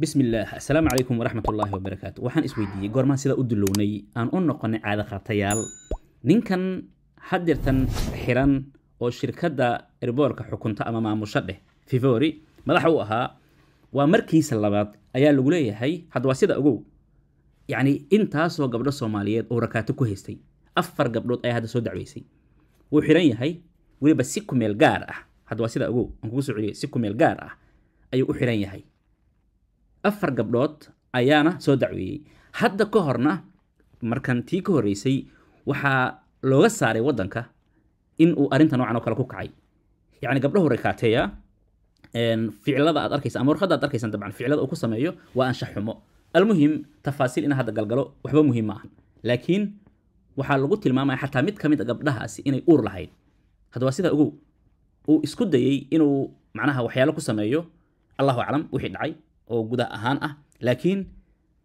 bismillaah illaah asalaamu calaykum waraxmat ullaahi wabarakaatu waxaan isweydiiyey goormaan sidaa u dulownay aan u noqonay caadaqaatayaal ninkan hadirtan xiran oo shirkadda erboorka xukunta ama maamusho dheh fivori madaxa u ahaa waa markiisa labaad ayaa lagu leeyahay hadda waa sida ogow yacni intaasoo gabdho soomaaliyeed oo rakaato ku haystay afar gabdhood ayaa hadda soo dacweysay wuu xiran yahay weliba si ku meel gaar ah hadda waa sida ogow aan kugu soo celiyay si ku meel gaar ah ayuu u xiran yahay afar gabdhood ayaana soo dacweeyey hadda ka horna markan tii ka horreysay waxaa looga saaray waddanka inuu arrinta noocan oo kale ku kacay yacni gabdhahu rekaateeya ficilada aad arkaysa ama warqadda aad arkaysan dabcan ficilada uu ku sameeyo waa anshax almuhim tafaasiil ina hadda galgalo waxba muhiim ma aha laakiin waxaa lagu tilmaamaya xataa mid ka mid a ah gabdhahaasi inay uur lahayd hadda waa sidaa ogow uu isku dayey inuu macnaha waxyaalo ku sameeyo allahu aclam wixii dhacay oo guda ahaan ah laakiin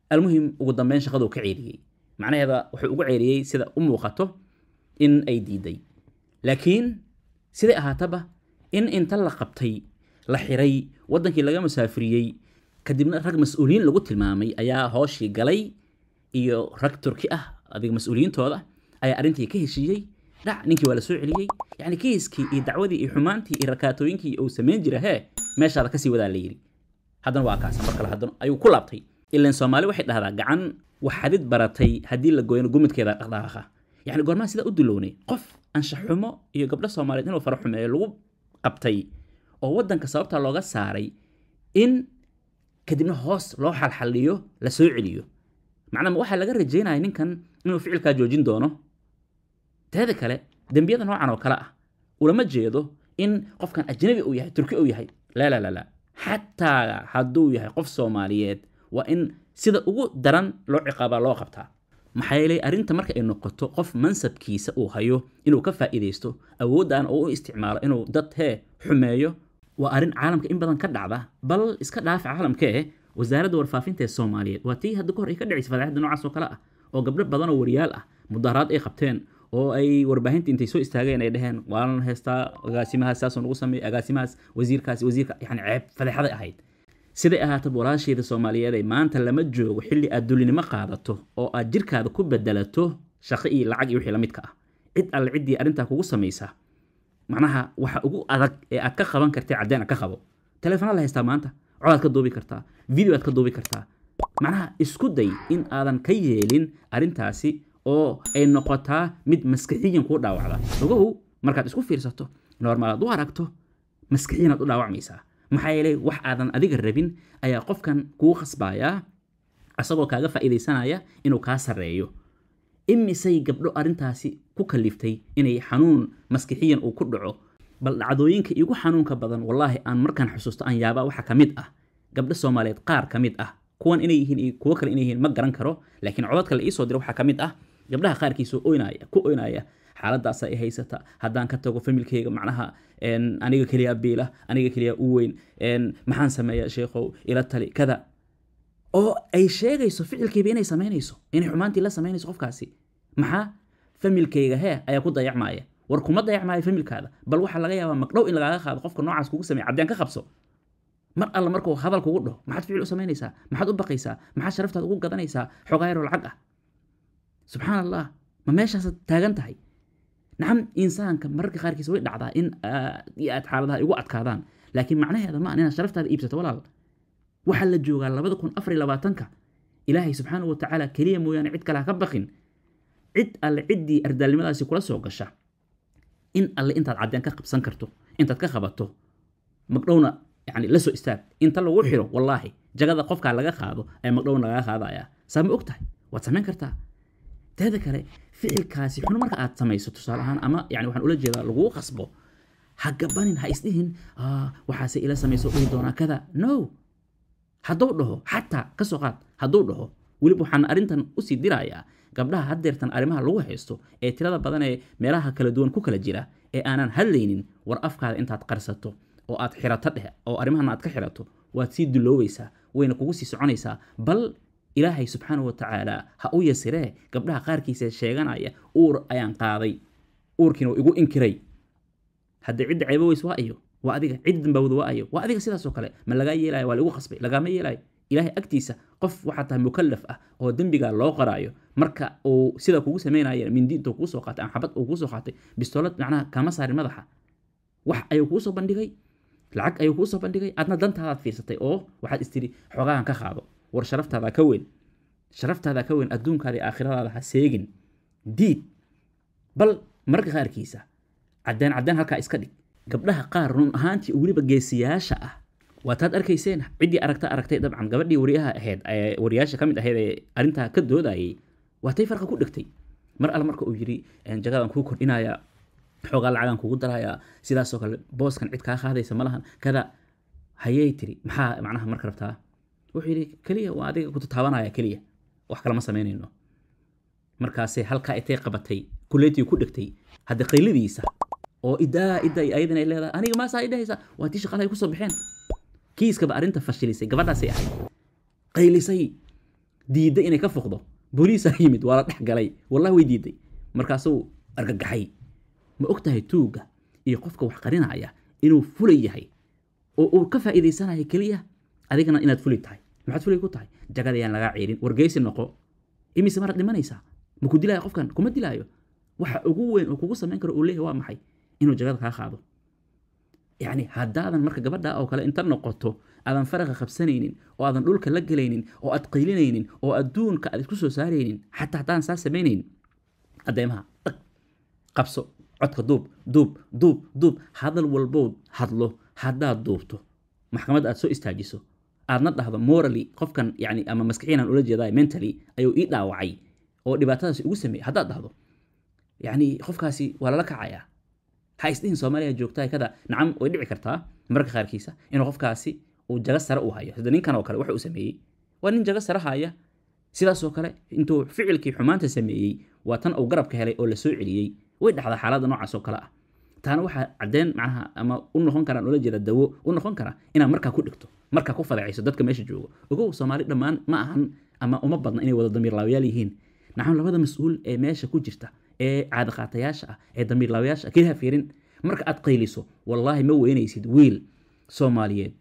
almuhim ugu dambeyn shaqadu ka ceeriyey macnaheeda wuxuu ugu ceeriyey sida u muuqato in ay diiday laakiin siday ahaataba in inta la qabtay la xiray wadankii laga musaafiriyey kadibna rag mas-uuliyiin lagu tilmaamay ayaa hooshii galay iyo rag turki ah adiga mas-uuliyiintooda ayaa arrintii ka heshiiyey dhac ninkii waa la soo celiyey yacni kiiskii iyo dacwadii iyo xumaantii iyo rakaatooyinkii uu samayn jira hee meeshaada kasii wadaa la yidhi haddana waa kaas mar kale haddana ayuu ku laabtay ilan soomaali waxay dhahdaa gacan waxadid baratay haddii la gooyno gumidkeeda dhaqdhaqaaqa yacni goormaha sidaa u dulownay qof anshax iyo gabdho soomaaliyeed inuu faro lagu qabtay oo waddanka sababtaa looga saaray in kadibna hoos loo xalxaliyo la soo celiyo macnaa waxaa laga rajaynaya ninkan inuu ficilkaa joojin doono teeda kale dembiyada noocan oo kale ah ulama jeedo in qofkan ajnabi uu yahay turki uu yahay laa xataa hadduu yahay qof soomaaliyeed waa in sida ugu daran loo ciqaabaa loo qabtaa maxaa yeelay arrinta marka ay noqoto qof mansabkiisa uu hayo inuu ka faa'iidaysto awoodan oo u isticmaalo inuu dad hee xumeeyo waa arin caalamka in badan ka dhacda bal iska dhaafa caalamkee wasaaradda warfaafinta ee soomaaliyeed waa tii hadda ka hor ay ka dhacaysa fadaxyadda noocaas oo kale ah oo gabdho badan oo wariyaal ah mudaharaad ay qabteen oo ay warbaahinta intay soo istaageen ay dheheen waalan heestaa agaasimahaas saasoo nagu sameey agaasimahaas wasiirkaasi wasiirka yani ceeb fadeexaday ahayd siday ahaataba walaashayda soomaaliyeed maanta lama joogo xilli aad dulinimo qaadato oo aad jirkaada ku bedelato shaqo iyo lacag iyo wixii la midka ah cid alle ciddii arrintaa kugu samaysa macnaha waxa ugu adag ee aad ka qaban kartay caddeen aad ka qabo teleefonaad la haystaa maanta codaad ka duubi kartaa video aad ka duubi kartaa macnaha isku day in aadan ka yeelin arrintaasi oo ay noqotaa mid maskixiyan kuu dhaawacda lugow markaad isku fiirsato normaal u aragto maskixiyanaad u dhaawacmaysaa maxaa yeelay wax aadan adiga rabin ayaa qofkan kuu khasbaaya isagoo kaaga faa'iidaysanaya inuu kaa sarreeyo imisay gabdho arrintaasi ku kaliftay inay xanuun maskixiyan uu ku dhaco bal dhacdooyinka igu xanuunka badan wallaahi aan markaan xusuusto aan yaabaa waxaa ka mid ah gabdho soomaaliyeed qaar ka mid ah kuwan inay yihiin iyo kuwo kale inay yihiin ma garan karo laakiin codadka la iisoo dira waxaa ka mid ah gabdhaha qaarkiisoo oynaya ku oynaya xaaladaas ay haysata haddaan ka tago familkayga macnaha aniga keliya biila aniga keliya u weyn maxaan sameeyaa sheekhow ila tali kada oo ay sheegayso ficilkiiba inay samaynayso inay xumaantii la samaynayso qofkaasi maxaa familkayga hee ayaa ku dayacmaya war kuma dayacmaayo familkaada bal waxaa laga yaabaa magdhow in lagaaga qaado qofka noocaas kugu sameeya caddeen ka qabso mar alla markuu hadal kugu dhaho maxaad ficil u samaynaysaa maxaad u baqaysaa maxaad sharaftaad ugu gadanaysaa xoogaa yaroo lacag ah subxaan allah ma meeshaasaad taagan tahay nacam insaanka mararka qaarkiis way dhacdaa in aad xaaladaha igu adkaadaan laakiin macnaheeda ma inaad sharaftaada iibsato walaal waxaa la joogaa labada kun afariy labaatanka ilaahay subxaanau watacaala keliya mooyaane cid kale ka baqin cid alle ciddii ardaalnimadaasi kula soo gasha in alle intaad caddeen ka qabsan karto intaad ka qabato magdhowna yani la istaag inta lagu xiro wallaahi jagada qofkaa laga qaado ay magdhown lagaga qaadaya saa ma og tahay waad samayn kartaa teeda kale ficilkaasi xun marka aad samayso tusaale ahaan ama yani waxaan ula jeedaa laguu qasbo ha gabanin ha isdhihin waxaase ila samayso dhihi doonaa kada no hadduu dhaho xataa kasoo qaad hadduu dhaho weliba waxaan arrintan usii dirayaa gabdhaha haddeertan arrimaha lagu haysto ee tirada badan ee meelaha kala duwan ku kala jira ee aanaan hadlaynin war afkaada intaad qarsato oo aad xirato dheh oo arrimahan aad ka xirato waad sii duloobaysaa wayna kugu sii soconaysaa bal ilaahay subxaana watacaala ha u yasiree gabdhaha qaarkiisa sheeganaya uur ayaan qaaday uurkiina igu inkiray hadde cidda ceebooys waa iyo waa adiga ciddambawda waa iyo waa adiga sidaasoo kale ma lagaa yeelaya waa lagu qasbay lagaama yeelayo ilaahay agtiisa qof waxaa tahay mukallaf ah oo dembiga loo qaraayo marka uu sida kugu sameynaya mindiintu kuusoo qaatay ama xabad uu kuusoo qaatay bistoolad macnaha kama saarin madaxa wax ayuu kuusoo bandhigay lacag ayuu kuusoo bandhigay adna dantaadaad fiirsatay oo waxaad istiri xoogahan ka qaado war sharaftaada ka weyn sharaftaada ka weyn adduunkaada aakhiradaada ha seegin diid bal mararka qaarkiisa cadeen cadeen halkaa iska dhig gabdhaha qaar run ahaantii weliba geesiyaasha ah waataad arkayseen ciddii aragta aragtay dabcan gabadhii wariyaha ahayd wariyaasha kamid ahayd ee arintaa ka doodayay waatay farqa ku dhigtay mar alle marka uu yiri jagadan kuu kordhinaya xoogaa lacagan kugu daraya sidaasoo kale booskan cid kaa qaadaysa ma kada hayay tiri maxaa macnaha marka rabtaa wuxuu yidhi keliya waa adiga ku taabanaya keliya wax kalama samaynayno markaasay halkaa intay qabatay kuleetii ku dhegtay hadda qayladiisa oo idaa ida ayadana ay leedahay aniga maasaa i waa tii shaqalahay kusoo baxeen kiiskaba arrinta fashilisay gabadhaasay ahayd qaylisay diidday inay ka fuqdo booliisaa yimid waa la dhex galay wallahi way diidday markaasuu argagaxay ma og tahay iyo qofka wax qarinaya inuu fulay yahay oo uu ka faa'iidaysanaya keliya adigana inaad fuli tahay maxaad fulay ku tahay jagadayaan lagaa ciirin wargeysi noqo imise maraad dhimanaysaa ma ku dilaayo qofkan kuma dilaayo waxa ugu weyn oo kugu samayn karo uu leeyahy waa maxay inuu jagada kaa qaado yacni haddaadan marka gabadha oo kale inta noqoto aadan faraqa qabsanaynin oo aadan dhulka la gelaynin oo aad qaylinaynin oo adduunka aad isku soo saaraynin xataa haddaan saa samaynayn adeemaha dhag qabso codka duub duub duub duub hadal walbood hadlo haddaad duubto maxkamad aad soo istaajiso aadna dhahdo morally qofkan yani ama maskaxiyan ula jeeday mentally ayuu ii dhaawacay oo dhibaatadaasi ugu sameeyey haddaad dhahdo yani qofkaasi waa lala kacayaa ha isdhihin soomaaliya joogtaa kada nacam way dhici kartaa mararka qaarkiisa inuu qofkaasi uu jago sare u hayo sida ninkan oo kale waxa uu sameeyey waa nin jago sare haya sidaasoo kale intuu ficilkii xumaanta sameeyey waa tan uu garabka helay oo la celiyey way dhacdaa xaalada noocaas oo kale ah taana waxaa cadeen macnaha ama u noqon karaan oola jira dawo u noqon kara inaad markaa ku dhigto markaa ku fadacayso dadka meesha joogo ogow soomaali dhammaan ma ahan ama uma badna inay wada damiirlaawayaal yihiin naxan labada mas-uul ee meesha ku jirta ee caadaqaatayaasha ah ee damiirlaawayaasha ah, keliha fiirin marka aad qayliso wallaahi ma weynaysid wiil soomaaliyeed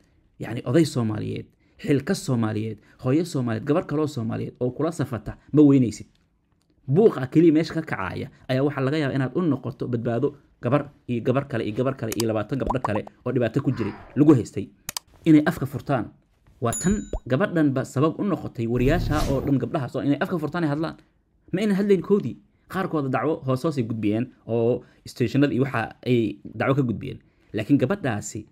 yacni oday soomaaliyeed xilka soomaaliyeed hooyo soomaaliyeed gabar kaloo soomaaliyeed oo kula safata ma weynaysid buuqa keliya meesha ka kacaaya ayaa waxaa laga yaaba inaad u noqoto badbaado gabar iyo gabar kale iyo gabar kale iyo labaatan gabdho kale oo dhibaato ku jiray lagu haystay inay afka furtaan waa tan gabadhanba sabab u noqotay wariyaasha oo dhan gabdhahaas inay afka furtaan ay hadlaan ma aynan hadlayn koodii qaarkooda dacwo hoosoosay gudbiyeen oo stationada iyo waxa ay dacwo ka gudbiyeen laakiin gabadhaasi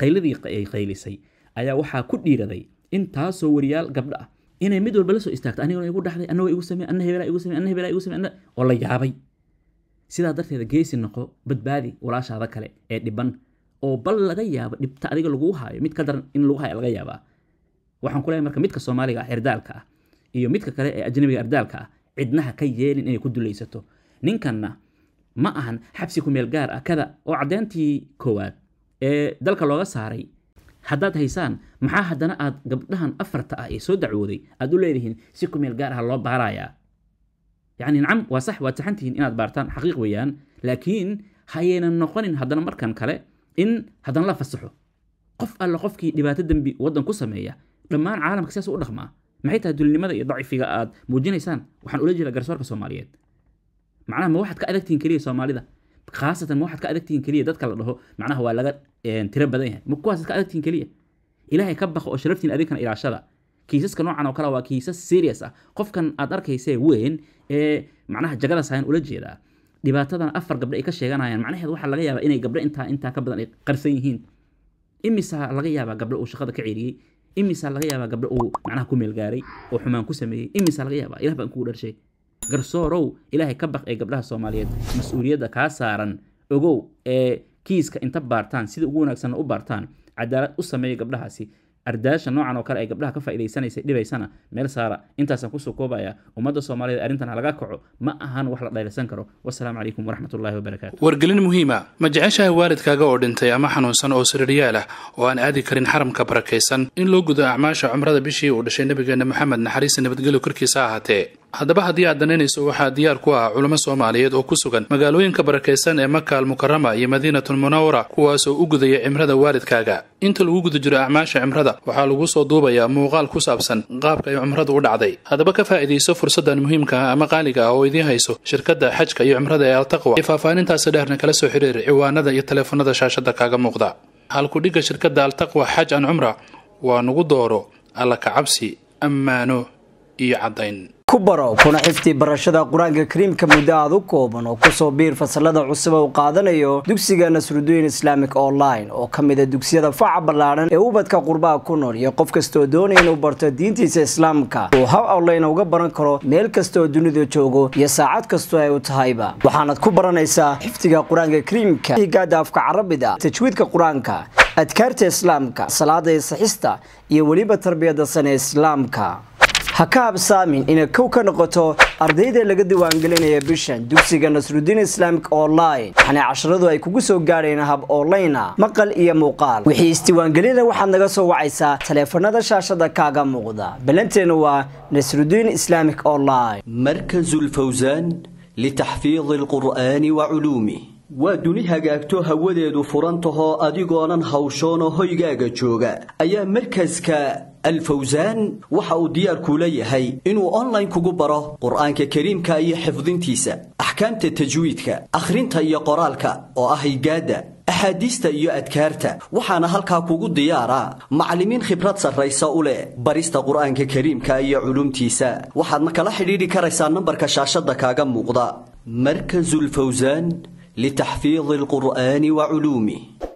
qayladii ay qaylisay ayaa waxaa ku dhiiraday intaasoo wariyaal gabdho ah inay mid walba la istaagto anigana igu dhacday anagoo igu samey anna hebelaa igu samey anna hebelaa igu samey oo la yaabay sidaa darteeda geesi noqo badbaadi walaashaada kale ee dhiban oo bal laga yaabo dhibta adiga laguu haayo mid ka daran in lagu hayo laga yaabaa waxaan ku marka midka soomaaliga ah irdaalka ah iyo midka kale ee ajnabiga irdaalka ah cidnaha ka yeelin inay ku dulaysato ninkanna ma ahan xabsi ku meel gaar ah kada oo caddeyntii koowaad ee dalka looga saaray haddaad haysaan maxaa haddana aad gabdhahan afarta ah ee soo dacwooday aad u leedihiin si ku meel gaar ah loo baarayaa yani nacam waa sax waa taxan tihiin inaad baartaan xaqiiq weeyaan laakiin hayaynan noqonin haddana markan kale in haddana la fasaxo qof alla qofkii dhibaato dembi waddan ku sameeya dhammaan caalamka sidaas u dhaqmaa maxay tahay dulinimada iyo dacifiga aad muujinaysaan waxaan ula jeedaa garsoorka soomaaliyeed macnaha ma waxaad ka adagtihiin keliya soomaalida khaasatan ma waxaad ka adagtihiin keliya dadka la dhaho macnaha waa laga tiro badan yahay ma kuwaas ka adagtihiin keliya ilaahay ka baqa oo sharaftiin adinkana ilaashada kiisaska noocan oo kale waa kiisas serious ah qofkan aad arkaysee weyn ee macnaha jagadaas ayan ula jeedaa dhibaatadan afar gabdho ay ka sheeganayaan macnaheed waxaa laga yaabaa inay gabdho intaa intaa ka badan ay qarsan yihiin imisaa laga yaabaa gabdho uu shaqada ka ceeriyey imisaa laga yaabaa gabdho uu macnaha ku meelgaaray oo xumaan ku sameeyey imisaa laga yaabaa ilah baan kugu dharshay garsoorow ilaahay ka baq ee gabdhaha soomaaliyeed mas-uuliyadda kaa saaran ogow ee kiiska inta baartaan sida ugu wanaagsanna u baartaan cadaalad u sameeya gabdhahaasi ardaasha noocan oo kale ay gabdhaha ka faa'iidaysanaysay dhibaysana meel saara intaasaan kusoo koobaya ummadda soomaaliyeed arrintan halaga kaco ma ahan wax la dhaylasan karo wasalaamu calaykum waraxmatullahi wabarakaatu wargelin muhiima ma jeceshahay waalidkaaga oo dhintay ama xanuunsan oo siriiryaal ah oo aan aadi karin xaramka barakaysan in loo gudo acmaasha cumrada bishii uu dhashay nebigeenna maxamed naxariisa nabadgelyo korkiisa ahaatee haddaba haddii aad danaynayso waxaa diyaar ku ah culamo soomaaliyeed oo ku sugan magaalooyinka barakaysan ee maka almukarama iyo madiinatu munawara kuwaasoo u gudaya cimrada waalidkaaga inta lagu guda jiro acmaasha cimrada waxaa lagu soo duubayaa muuqaal ku saabsan qaabka ay cumradu u dhacday haddaba ka faa'iidayso fursaddan muhiimka ah ama qaaliga ah oo idiin hayso shirkadda xajka iyo cimrada ee altaqwa ee faahfaanintaasi dheerna kala soo xiriir ciwaanada iyo teleefanada shaashadda kaaga muuqda halkudhigga shirkadda altaqwa xaj an cumra waa nagu dooro alla kacabsi ammaano iyo caddayn ku baro kuna xifdi barashada qur-aanka kariimka muddo aad u kooban oo kusoo biir fasalada cusub u qaadanayo dugsiga nasrudiin islaamic online oo ka mid a ah dugsiyada faca ballaaran ee ubadka qurbaha ku nool iyo qof kastaoo doonaya inuu barto diintiisa islaamka uu hab online uga baran karo meel kastaoo dunida joogo iyo saacad kastoo ay u tahayba waxaanad ku baranaysaa xifdiga qur-aanka kariimka higaada afka carabida tajwiidka qur-aanka adkaarta islaamka salaada iyo saxista iyo weliba tarbiyada sane islaamka ha ka habsaamin inay kow ka noqoto ardayda laga diwaangelinaya bishan dugsiga nasrudiin islaamic online waxaana casharadu ay kugu soo gaadheen hab onlinea ah, maqal iyo muuqaal wixii isdiwaangelina waxaad naga soo wacaysaa taleefanada shaashada kaaga muuqda ballanteena waa nasrudiin islaamik online markazulfawsaan litaxfiidi alqur'aani wa culuumih waa duni hagaagto hawadeedu furan tahoo adigoonaan hawshoonoo hoygaaga jooga ayaa markaska alfawsaan waxa uu diyaar kuula yahay inuu online kugu baro qur'aanka kariimka iyo xifdintiisa axkaamta tajwiidka akhrinta iyo qoraalka oo ah higaadda axaadiista iyo adkaarta waxaana halkaa kugu diyaaraa macallimiin khibrad sarraysa u leh barista qur'aanka kariimka iyo culumtiisa waxaadna kala xidhiidhi karaysaa nambarka shaashadda kaaga muuqda markasulfawsaan litaxfiidi alqur'aani wa